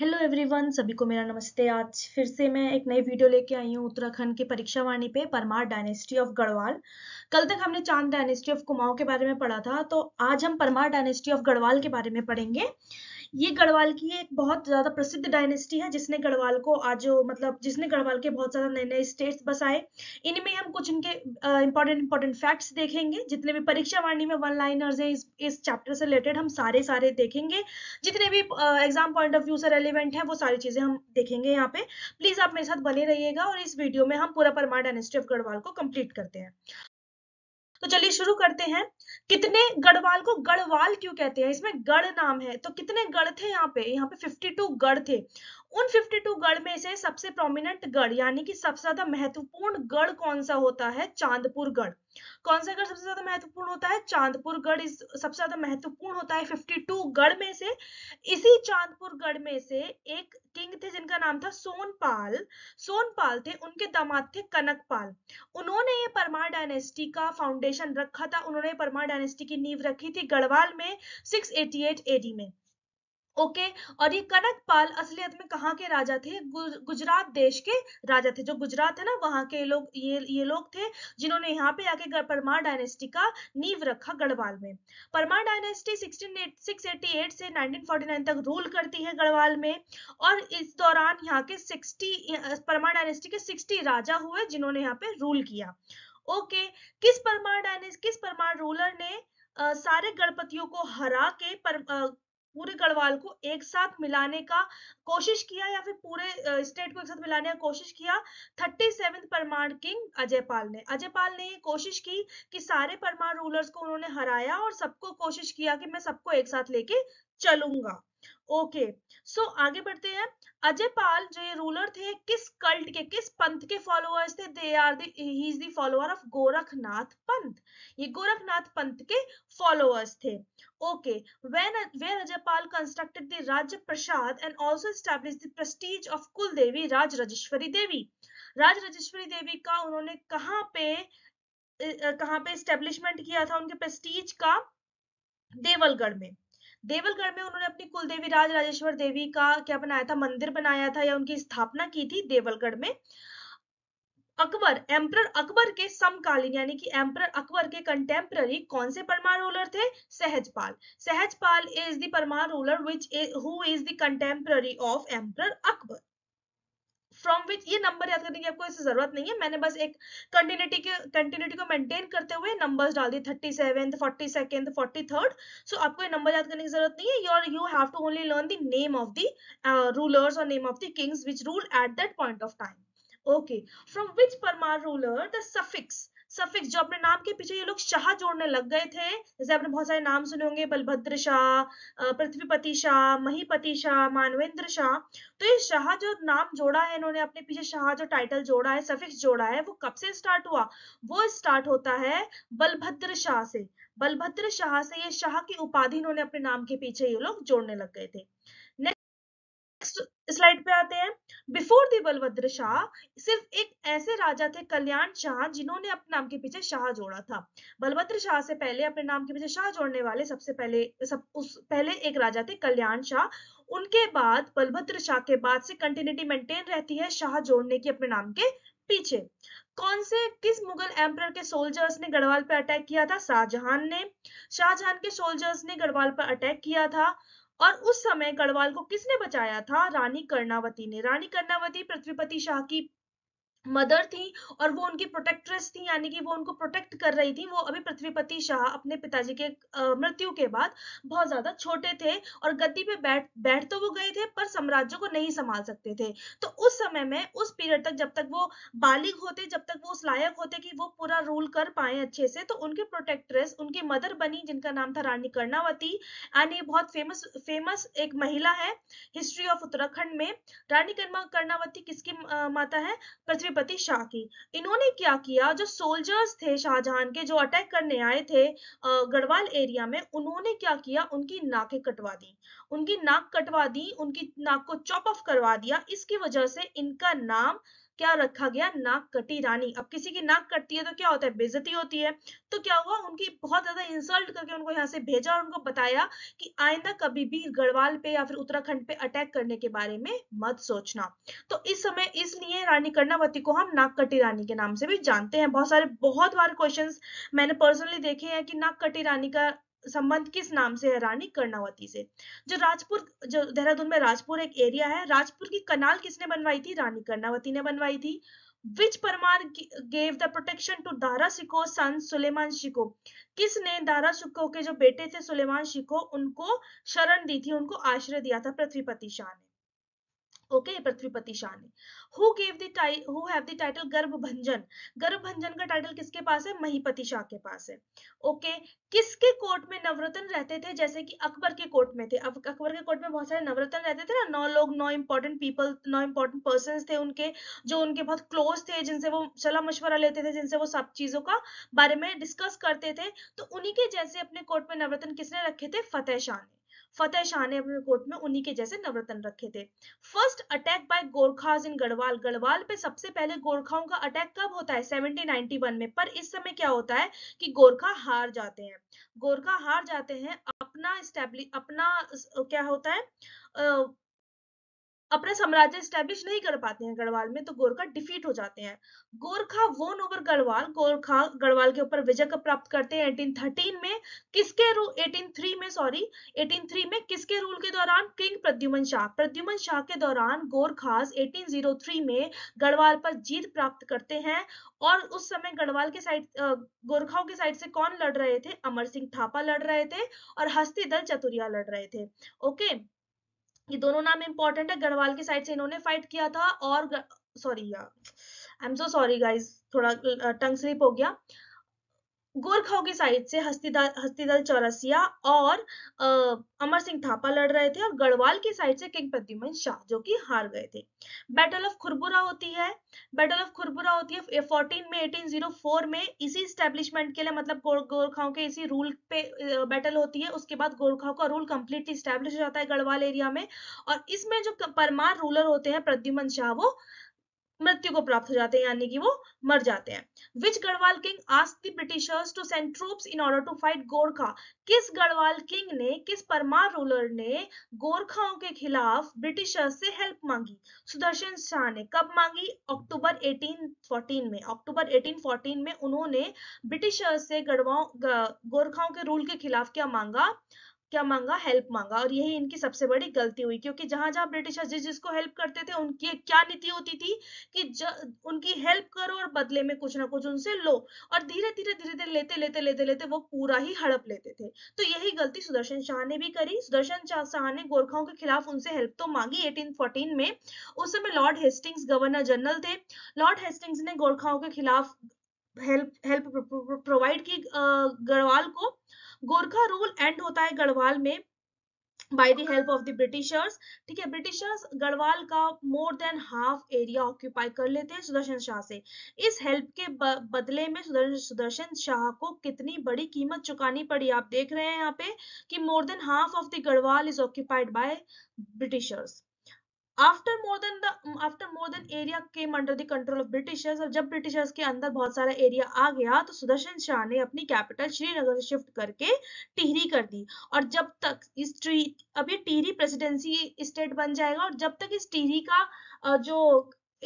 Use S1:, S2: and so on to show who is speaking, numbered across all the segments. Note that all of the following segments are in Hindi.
S1: हेलो एवरीवन सभी को मेरा नमस्ते आज फिर से मैं एक नई वीडियो लेके आई हूँ उत्तराखंड की परीक्षा वाणी पे परमार डायनेस्टी ऑफ गढ़वाल कल तक हमने चांद डायनेस्टी ऑफ कुमाऊं के बारे में पढ़ा था तो आज हम परमार डायनेस्टी ऑफ गढ़वाल के बारे में पढ़ेंगे ये गढ़वाल की एक बहुत ज्यादा प्रसिद्ध डायनेस्टी है जिसने गढ़वाल को आज मतलब जिसने गढ़वाल के बहुत ज्यादा नए नए स्टेट्स बसाए इनमें हम कुछ इनके इंपॉर्टेंट इंपॉर्टेंट फैक्ट्स देखेंगे जितने भी परीक्षा वाणी में वन लाइनर्स हैं इस, इस चैप्टर से रिलेटेड हम सारे सारे देखेंगे जितने भी एग्जाम पॉइंट ऑफ व्यू से रेलिवेंट है वो सारी चीजें हम देखेंगे यहाँ पे प्लीज आप मेरे साथ बने रहिएगा और इस वीडियो में हम पूरा परमार डायनेस्टी ऑफ गढ़वाल को कंप्लीट करते हैं तो चलिए शुरू करते हैं कितने गढ़वाल को गढ़वाल क्यों कहते हैं इसमें गढ़ नाम है तो कितने गढ़ थे यहाँ पे यहाँ पे 52 गढ़ थे उन 52 गढ़ में से सबसे प्रोमिनेंट गढ़ यानी कि सबसे ज्यादा महत्वपूर्ण गढ़ कौन सा होता है चांदपुर गढ़ कौन सा गढ़ सबसे ज्यादा महत्वपूर्ण होता है चांदपुर गढ़ सबसे ज्यादा महत्वपूर्ण होता है 52 गढ़ में से इसी चांदपुर गढ़ में से एक किंग थे जिनका नाम था सोनपाल सोनपाल थे उनके दामाद थे कनकपाल उन्होंने ये परमार डायनेस्टी का फाउंडेशन रखा था उन्होंने परमार डायनेस्टी की नींव रखी थी गढ़वाल में सिक्स एडी में ओके और ये कनक पाल असलियत में कहाँ के राजा थे गुजरात देश के राजा थे जो गुजरात है ना वहां के लोग ये ये लोग थे जिन्होंने यहाँ पे आके परमार डायनेस्टी का नींव रखा गढ़वाल में परमार डायनेस्टी 1688 से 1949 तक रूल करती है गढ़वाल में और इस दौरान यहाँ के 60 परमार डायनेस्टी के 60 राजा हुए जिन्होंने यहाँ पे रूल किया ओके okay, किस परमार डायनेस्टी किस परमार रूलर ने आ, सारे गणपतियों को हरा के पर, आ, पूरे गढ़वाल को एक साथ मिलाने का कोशिश किया या फिर पूरे स्टेट को एक साथ मिलाने का कोशिश किया thirty seven Parmar king Ajaypal ने अजयपाल ने ये कोशिश की कि सारे परमाण रूलर्स को उन्होंने हराया और सबको कोशिश किया कि मैं सबको एक साथ लेके चलूंगा ओके सो आगे बढ़ते हैं अजयपाल जो ये रूलर थे किस कल्ट के किस पंथ के फॉलोअर्स थे they are he is the follower of Gorakhnath panth ये गोरखनाथ पंथ के फॉलोअर्स थे okay when were Ajaypal constructed the rajya prasad and also establish the prestige of kul devi राज राजेश्वरी देवी राज राजेश्वरी देवी का उन्होंने कहां पे कहां पे एस्टैब्लिशमेंट किया था उनके प्रेस्टीज का देवलगढ़ में देवलगढ़ में उन्होंने अपनी कुलदेवी राज राजेश्वर देवी का क्या बनाया था मंदिर बनाया था या उनकी स्थापना की थी देवलगढ़ में अकबर एम्पर अकबर के समकालीन यानी कि एम्पर अकबर के कंटेम्प्ररी कौन से परमार रूलर थे Sahajpal Sahajpal is the Parmar ruler which who is the contemporary of emperor Akbar from which ये नंबर याद करने की आपको ऐसी जरूरत नहीं है मैंने बस एक कंटिन्यूटी के कंटिन्यूटी को मेंटेन करते हुए नंबर्स डाल दिए thirty seventh forty second forty third so आपको ये नंबर याद करने की जरूरत नहीं है your you have to only learn the name of the rulers और name of the kings which rule at that point of time okay from which Parmar ruler the suffix suffix जो अपने नाम के पीछे ये लोग शाह जोड़ने लग गए थे जैसे आपने बहुत सारे नाम सुने होंगे बलभद्र शाह पृथ्वीपति शाह महीपति शाह मानवेंद्र शाह तो ये शाह जो नाम जोड़ा है इन्होंने अपने पीछे शाह जो टाइटल जोड़ा है सफिक्स जोड़ा है वो कब से स्टार्ट हुआ वो स्टार्ट होता है बलभद्र शाह से बलभद्र शाह से ये शाह की उपाधि इन्होंने अपने नाम के पीछे ये लोग जोड़ने लग गए थे नेक्स्ट स्लाइड पे आते हैं बिफोर दी बलभद्र शाह सिर्फ एक ऐसे राजा थे कल्याण शाह जिन्होंने अपने नाम के पीछे शाह जोड़ा था बलभद्र शाह से पहले अपने नाम के पीछे शाह जोड़ने वाले सबसे पहले सब उस पहले एक राजा थे कल्याण शाह उनके बाद बलभद्र शाह के बाद से कंटिन्यूटी मेंटेन रहती है शाह जोड़ने की अपने नाम के पीछे कौन से किस मुगल एम्पर के सोल्जर्स ने गढ़वाल पर अटैक किया था शाहजहां ने शाहजहां के सोल्जर्स ने गढ़वाल पर अटैक किया था और उस समय गढ़वाल को किसने बचाया था रानी कर्णावती ने रानी कर्णावती पृथ्वीपति शाह की मदर थी और वो उनकी प्रोटेक्ट्रेस थी यानी कि वो उनको प्रोटेक्ट कर रही थी वो अभी पृथ्वीपति शाह अपने पिताजी के मृत्यु के बाद बहुत ज्यादा छोटे थे और गद्दी पे बैठ बैठ तो वो गए थे पर साम्राज्य को नहीं संभाल सकते थे तो उस समय में उस पीरियड तक जब तक वो बालिग होते जब तक वो उस लायक होते कि वो पूरा रूल कर पाए अच्छे से तो उनकी प्रोटेक्ट्रेस उनकी मदर बनी जिनका नाम था रानी कर्णावती यानी बहुत फेमस फेमस एक महिला है हिस्ट्री ऑफ उत्तराखंड में रानी कर्णावती किसकी माता है पृथ्वी पति शाह की इन्होंने क्या किया जो सोल्जर्स थे शाहजहां के जो अटैक करने आए थे गढ़वाल एरिया में उन्होंने क्या किया उनकी नाकें कटवा दी उनकी नाक कटवा दी उनकी नाक को चॉप ऑफ करवा दिया इसकी वजह से इनका नाम क्या रखा गया नाक कटी रानी अब किसी की नाक कटती है तो क्या होता है बेजती होती है तो क्या हुआ उनकी बहुत ज्यादा इंसल्ट करके उनको यहाँ से भेजा और उनको बताया कि आइंदा कभी भी गढ़वाल पे या फिर उत्तराखंड पे अटैक करने के बारे में मत सोचना तो इस समय इसलिए रानी कर्णावती को हम नागकटी रानी के नाम से भी जानते हैं बहुत सारे बहुत बार क्वेश्चन मैंने पर्सनली देखे हैं कि नागकटी रानी का संबंध किस नाम से है रानी कर्णावती से जो राजपुर जो देहरादून में राजपुर एक एरिया है राजपुर की कनाल किसने बनवाई थी रानी कर्णावती ने बनवाई थी which Parmar gave the protection to Dara Shikoh son Suleman Shikoh किसने दारा सिको के जो बेटे थे सुलेमान शिको उनको शरण दी थी उनको आश्रय दिया था पृथ्वीपति शाह ने ओके पृथ्वीपति शाह ने who gave who have the title Garbh Bhanjan का टाइटल किसके पास है महीपति शाह के पास है ओके okay. किसके कोर्ट में नवरत्न रहते थे जैसे कि अकबर के कोर्ट में थे अब अकबर के कोर्ट में बहुत सारे नवरत्न रहते थे ना नौ लोग नौ इंपॉर्टेंट पीपल नौ इंपॉर्टेंट पर्सन थे उनके जो उनके बहुत क्लोज थे जिनसे वो सलाह मशवरा लेते थे जिनसे वो सब चीजों का बारे में डिस्कस करते थे तो उन्हीं के जैसे अपने कोर्ट में नवरत्न किसने रखे थे फतेह शाह ने फतेह शाह ने अपने कोर्ट में उन्हीं के जैसे नवरत्न रखे थे first attack by Gorkhas in Garhwal Garhwal पे सबसे पहले गोरखाओं का अटैक कब होता है 1791 में पर इस समय क्या होता है कि गोरखा हार जाते हैं गोरखा हार जाते हैं अपना अपना क्या होता है अपना साम्राज्य स्टैब्लिश नहीं कर पाते हैं गढ़वाल में तो गोरखा डिफीट हो जाते हैं गोरखा वोन ओवर गढ़वाल गोरखा गढ़वाल के ऊपर विजय कप प्राप्त करते हैं 1813 में किसके रूल 1803 में सॉरी 1803 में किसके रूल के दौरान किंग प्रद्युमन शाह प्रद्युमन शाह के दौरान गोरखास 1803 में गढ़वाल पर जीत प्राप्त करते हैं और उस समय गढ़वाल के साइड गोरखाओं के साइड से कौन लड़ रहे थे अमर सिंह थापा लड़ रहे थे और हस्ती दल चतुरिया लड़ रहे थे ओके ये दोनों नाम इंपॉर्टेंट है गढ़वाल की साइड से इन्होंने फाइट किया था और sorry I am so sorry guys थोड़ा टंग स्लिप हो गया गोरखाओं के साइड से हस्तीदल हस्तीदल चौरसिया और अमर सिंह थापा लड़ रहे थे और गढ़वाल की साइड से किंग प्रद्युमन शाह जो कि हार गए थे बैटल ऑफ खुरबुरा होती है बैटल ऑफ खुरबुरा होती है 14 में 1804 में इसी स्टैब्लिशमेंट के लिए मतलब गोरखाओं के इसी रूल पे बैटल होती है उसके बाद गोरखाओं का रूल कंप्लीटली स्टैब्लिश हो जाता है गढ़वाल एरिया में और इसमें जो परमार रूलर होते हैं प्रद्युमन शाह वो मृत्यु को प्राप्त हो जाते हैं यानी कि वो मर जाते हैं which Garhwal king ask the Britishers to send troops in order to fight Gorkha किस गढ़वाल किंग ने किस परमार रूलर ने गोरखाओं के खिलाफ ब्रिटिशर्स से हेल्प मांगी सुदर्शन शाह ने कब मांगी अक्टूबर 1814 में अक्टूबर 1814 में उन्होंने ब्रिटिशर्स से गढ़वाओं गोरखाओं के रूल के खिलाफ क्या मांगा क्या मांगा हेल्प मांगा और यही इनकी सबसे बड़ी गलती हुई क्योंकि जहां जहां ब्रिटिशर्स जिस जिसको हेल्प करते थे उनकी क्या नीति होती थी कि ज, उनकी हेल्प करो और बदले में कुछ ना कुछ उनसे लो और धीरे धीरे धीरे धीरे लेते लेते लेते लेते वो पूरा ही हड़प लेते थे तो यही गलती सुदर्शन शाह ने भी करी सुदर्शन शाह ने गोरखाओं के खिलाफ उनसे हेल्प तो मांगी एटीन में उस समय लॉर्ड हेस्टिंग्स गवर्नर जनरल थे लॉर्ड हेस्टिंग्स ने गोरखाओं के खिलाफ हेल्प हेल्प प्रोवाइड की गढ़वाल को गोरखा रूल एंड होता है गढ़वाल में by the help of the britishers ठीक है ब्रिटिशर्स गढ़वाल का more than half area occupy कर लेते हैं सुदर्शन शाह से इस हेल्प के बदले में सुदर्शन शाह को कितनी बड़ी कीमत चुकानी पड़ी आप देख रहे हैं यहाँ पे कि more than half of the Garhwal is occupied by Britishers after more than after more than area came under the control of Britishers और जब ब्रिटिशर्स के अंदर बहुत सारा एरिया आ गया तो सुदर्शन शाह ने अपनी कैपिटल श्रीनगर से शिफ्ट करके टिहरी कर दी और जब तक इस अब ये टिहरी प्रेसिडेंसी स्टेट बन जाएगा और जब तक इस टिहरी का जो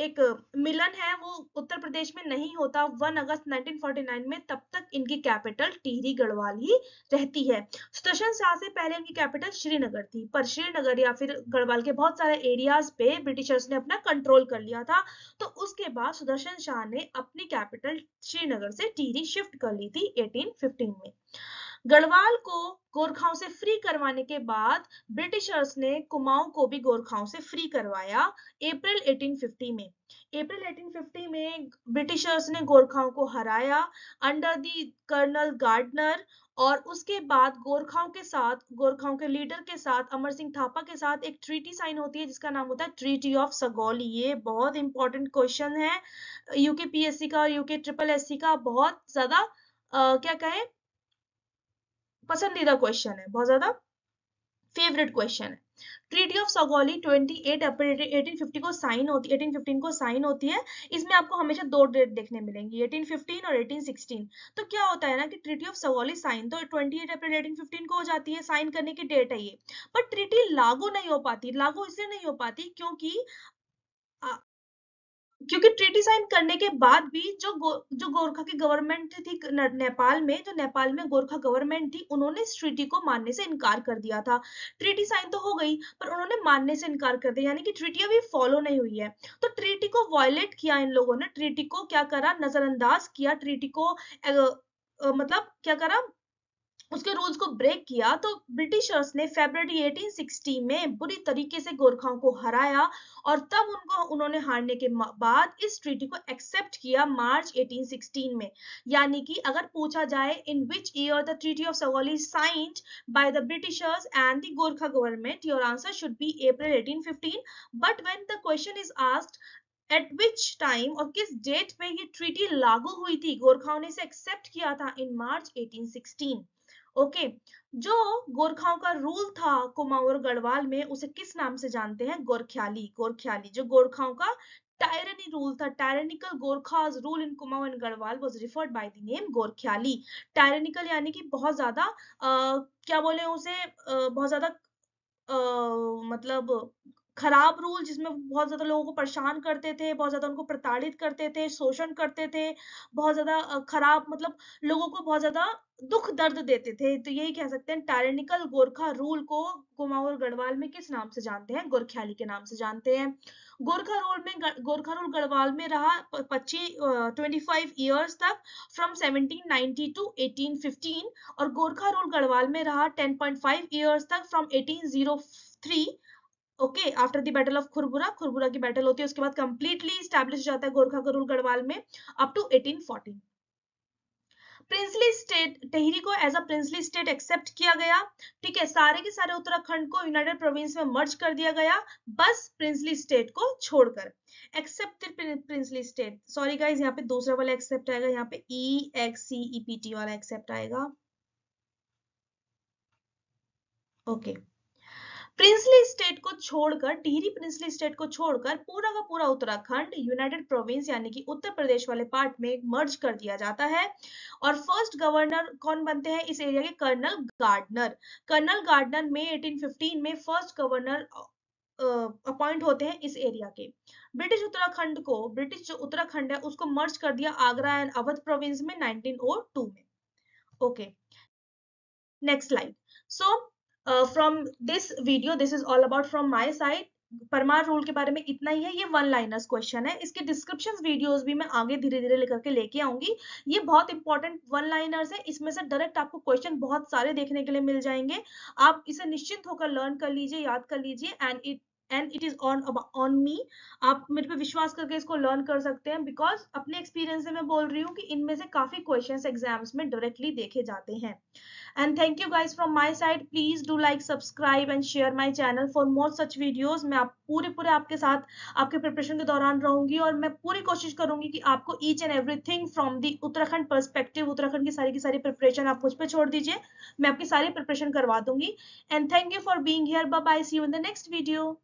S1: एक मिलन है वो उत्तर प्रदेश में नहीं होता वन अगस्त 1949 में तब तक इनकी कैपिटल टिहरी गढ़वाल ही रहती है सुदर्शन शाह से पहले इनकी कैपिटल श्रीनगर थी पर श्रीनगर या फिर गढ़वाल के बहुत सारे एरियाज पे ब्रिटिशर्स ने अपना कंट्रोल कर लिया था तो उसके बाद सुदर्शन शाह ने अपनी कैपिटल श्रीनगर से टिहरी शिफ्ट कर ली थी एटीन में गढ़वाल को गोरखाओं से फ्री करवाने के बाद ब्रिटिशर्स ने कुमाऊं को भी गोरखाओं से फ्री करवाया अप्रैल 1850 में अप्रैल 1850 में ब्रिटिशर्स ने गोरखाओं को हराया अंडर दी कर्नल गार्डनर और उसके बाद गोरखाओं के साथ गोरखाओं के लीडर के साथ अमर सिंह थापा के साथ एक ट्रीटी साइन होती है जिसका नाम होता है ट्रीटी ऑफ सगौली ये बहुत इंपॉर्टेंट क्वेश्चन है यूके पीएससी का और यूके ट्रिपल एससी का बहुत ज्यादा क्या कहें पसंदीदा क्वेश्चन है बहुत ज्यादा फेवरेट क्वेश्चन है ट्रीटी ऑफ सगोली 28 अप्रैल 1850 को साइन होती 1815 को साइन होती है इसमें आपको हमेशा दो डेट देखने मिलेंगी 1815 और 1816 तो क्या होता है ना कि ट्रीटी ऑफ सगोली साइन तो 28 अप्रैल 1815 को हो जाती है साइन करने की डेट है ये पर ट्रीटी लागू नहीं हो पाती लागू इसलिए नहीं हो पाती क्योंकि क्योंकि ट्रीटी साइन करने के बाद भी जो गो, जो गोरखा की गवर्नमेंट थी नेपाल में जो नेपाल में गोरखा गवर्नमेंट थी उन्होंने इस ट्रीटी को मानने से इनकार कर दिया था ट्रीटी साइन तो हो गई पर उन्होंने मानने से इनकार कर दिया यानी कि ट्रीटी अभी फॉलो नहीं हुई है तो ट्रीटी को वायलेट किया इन लोगों ने ट्रीटी को क्या करा नजरअंदाज किया ट्रीटी को मतलब क्या करा उसके रूल्स को ब्रेक किया तो ब्रिटिशर्स ने फेबररी 1860 में बुरी तरीके से गोरखाओं को हराया और तब उनको उन्होंने हारने के बाद इस ट्रीटी को एक्सेप्ट किया मार्च 1816 में यानी कि अगर पूछा जाए in which year the treaty of Sagauli signed by the Britishers and the Gorkha government your answer should be April 1815 but when the question is asked at which time और किस डेट पे ये ट्रीटी लागू हुई थी गोरखाओं ने इसे एक्सेप्ट किया था इन मार्च 1816 ओके जो गोरखाओं का रूल था कुमाऊ और गढ़वाल में उसे किस नाम से जानते हैं गोरख्याली गोरख्याली जो गोरखाओं का टायरनी रूल था tyrannical Gorkhas rule in Kumaon and Garhwal was referred by the name Gorkhyali tyrannical यानी कि बहुत ज्यादा क्या बोले उसे आ, बहुत ज्यादा मतलब खराब रूल जिसमें बहुत ज़्यादा लोगों को परेशान करते थे बहुत ज़्यादा उनको प्रताड़ित करते थे शोषण करते थे बहुत ज़्यादा खराब मतलब लोगों को बहुत ज़्यादा दुख दर्द देते थे तो यही कह सकते हैं टायरनिकल गोरखा रूल को कुमाऊं गढ़वाल में किस नाम से जानते हैं गोरख्याली के नाम से जानते हैं गोरखा रूल में गोरखा रूल गढ़वाल में रहा पच्चीस ट्वेंटी फाइव ईयर्स तक from seventeen ninety two fifteen और गोरखा रूल गढ़वाल में रहा टेन फाइव ईयर्स तक from eighteen zero three okay after the battle of Khurbura Khurbura की बैटल होती है उसके बाद कंप्लीटली स्टैब्लिश जाता है गोरखा गरुल गढ़वाल में up to 1814 princely state Tehri को as a princely state accept किया गया ठीक है सारे के सारे उत्तराखंड को यूनाइटेड प्रोविंस में मर्ज कर दिया गया बस प्रिंसली स्टेट को छोड़कर except princely state sorry guys यहाँ पे दूसरा वाला एक्सेप्ट आएगा यहाँ पे E X C E P T वाला एक्सेप्ट आएगा ओके okay. प्रिंसली स्टेट को छोड़कर टिहरी प्रिंसली स्टेट को छोड़कर पूरा का पूरा उत्तराखंड यूनाइटेड प्रोविंस यानी कि उत्तर प्रदेश वाले पार्ट में मर्ज कर दिया जाता है और फर्स्ट गवर्नर कौन बनते हैं इस एरिया के कर्नल गार्डनर कर्नल गार्डनर में 1815 में फर्स्ट गवर्नर अपॉइंट होते हैं इस एरिया के ब्रिटिश उत्तराखंड को ब्रिटिश जो उत्तराखंड है उसको मर्ज कर दिया आगरा एंड अवध प्रोविंस में नाइनटीन oh में okay next slide so uh, from this video this is all about from my side Parmar rule के बारे में इतना ही है ये वन लाइनर्स क्वेश्चन है इसके डिस्क्रिप्शन वीडियोस भी मैं आगे धीरे धीरे लेकर के लेके आऊंगी ये बहुत इंपॉर्टेंट वन लाइनर्स है इसमें से डायरेक्ट आपको क्वेश्चन बहुत सारे देखने के लिए मिल जाएंगे आप इसे निश्चिंत होकर लर्न कर लीजिए याद कर लीजिए and it and it is on on me आप मेरे पे विश्वास करके इसको लर्न कर सकते हैं बिकॉज अपने एक्सपीरियंस से मैं बोल रही हूँ कि इनमें से काफी क्वेश्चंस एग्जाम्स में डायरेक्टली देखे जाते हैं and thank you guys from my side please do like subscribe and share my channel for more such videos मैं आप पूरे पूरे आपके साथ आपके प्रिपरेशन के दौरान रहूंगी और मैं पूरी कोशिश करूंगी कि आपको each and everything from the Uttarakhand perspective Uttarakhand की सारी की सारी प्रिपरेशन आप मुझ पर छोड़ दीजिए मैं आपकी सारी प्रिपरेशन करवा दूंगी and thank you for being here bye see you in the next video